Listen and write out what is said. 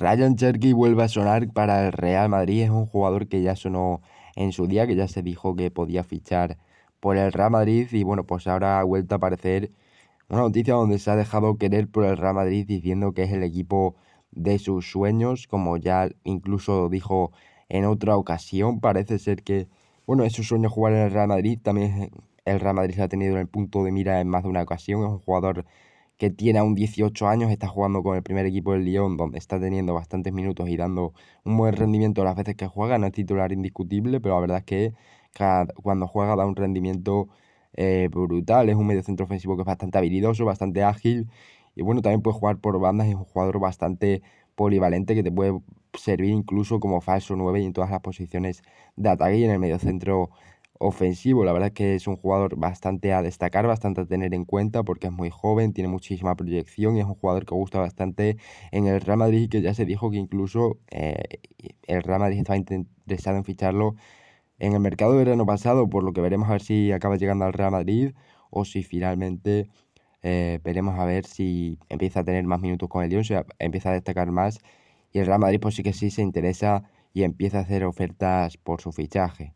Ryan Cherky vuelve a sonar para el Real Madrid. Es un jugador que ya sonó en su día, que ya se dijo que podía fichar por el Real Madrid. Y bueno, pues ahora ha vuelto a aparecer una noticia donde se ha dejado querer por el Real Madrid diciendo que es el equipo de sus sueños, como ya incluso dijo en otra ocasión. Parece ser que, bueno, es su sueño jugar en el Real Madrid. También el Real Madrid se ha tenido en el punto de mira en más de una ocasión. Es un jugador que tiene aún 18 años, está jugando con el primer equipo del Lyon, donde está teniendo bastantes minutos y dando un buen rendimiento las veces que juega. No es titular indiscutible, pero la verdad es que cada, cuando juega da un rendimiento eh, brutal. Es un mediocentro ofensivo que es bastante habilidoso, bastante ágil. Y bueno, también puede jugar por bandas es un jugador bastante polivalente que te puede servir incluso como falso 9 y en todas las posiciones de ataque y en el mediocentro ofensivo. La verdad es que es un jugador bastante a destacar, bastante a tener en cuenta porque es muy joven, tiene muchísima proyección y es un jugador que gusta bastante en el Real Madrid y que ya se dijo que incluso eh, el Real Madrid estaba interesado en ficharlo en el mercado del verano pasado, por lo que veremos a ver si acaba llegando al Real Madrid o si finalmente eh, veremos a ver si empieza a tener más minutos con el Lyon, sea, empieza a destacar más. Y el Real Madrid, pues sí que sí se interesa y empieza a hacer ofertas por su fichaje.